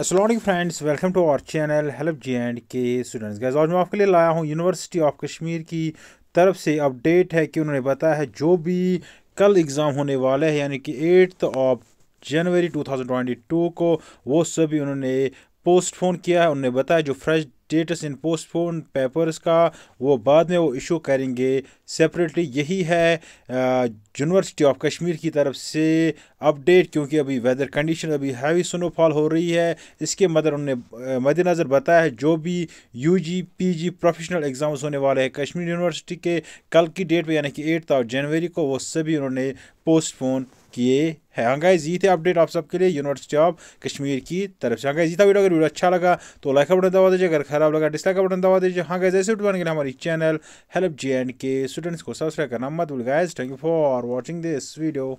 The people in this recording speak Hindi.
Aslam friends welcome to our channel help J and K students guys आज मैं आपके लिए लाया हूँ यूनिवर्सिटी ऑफ कश्मीर की तरफ से अपडेट है कि उन्होंने बताया है जो भी कल एग्ज़ाम होने वाले हैं यानी कि एट्थ ऑफ जनवरी 2022 को वो सभी उन्होंने पोस्टपोन किया है उन्होंने बताया जो फ्रेश स्टेटस इन पोस्टपोन पेपर्स का वो बाद में वो इशू करेंगे सेपरेटली यही है यूनिवर्सिटी ऑफ कश्मीर की तरफ से अपडेट क्योंकि अभी वेदर कंडीशन अभी हैवी स्नोफॉल हो रही है इसके मदर उन्होंने मद्देनज़र बताया है जो भी U G P G professional exams होने वाले हैं कश्मीर यूनिवर्सिटी के कल की डेट पर यानी कि एट्थ ऑफ जनवरी को वो सभी उन्होंने पोस्टपोन कि हैं है हाँ गाइज ये थे अपडेट आप सबके लिए यूनिवर्सिटी ऑफ कश्मीर की तरफ से हाँ गाइज ये था वीडियो अगर वीडियो अच्छा लगा तो लाइक का बटन दबा दीजिए अगर खराब लगा डिसलाइक का बटन दबा दीजिए हाँ गाइज ऐसे उठवाने के लिए हमारी channel help J and K students को सब्सक्राइब करना मत भूल guys thank you for watching this video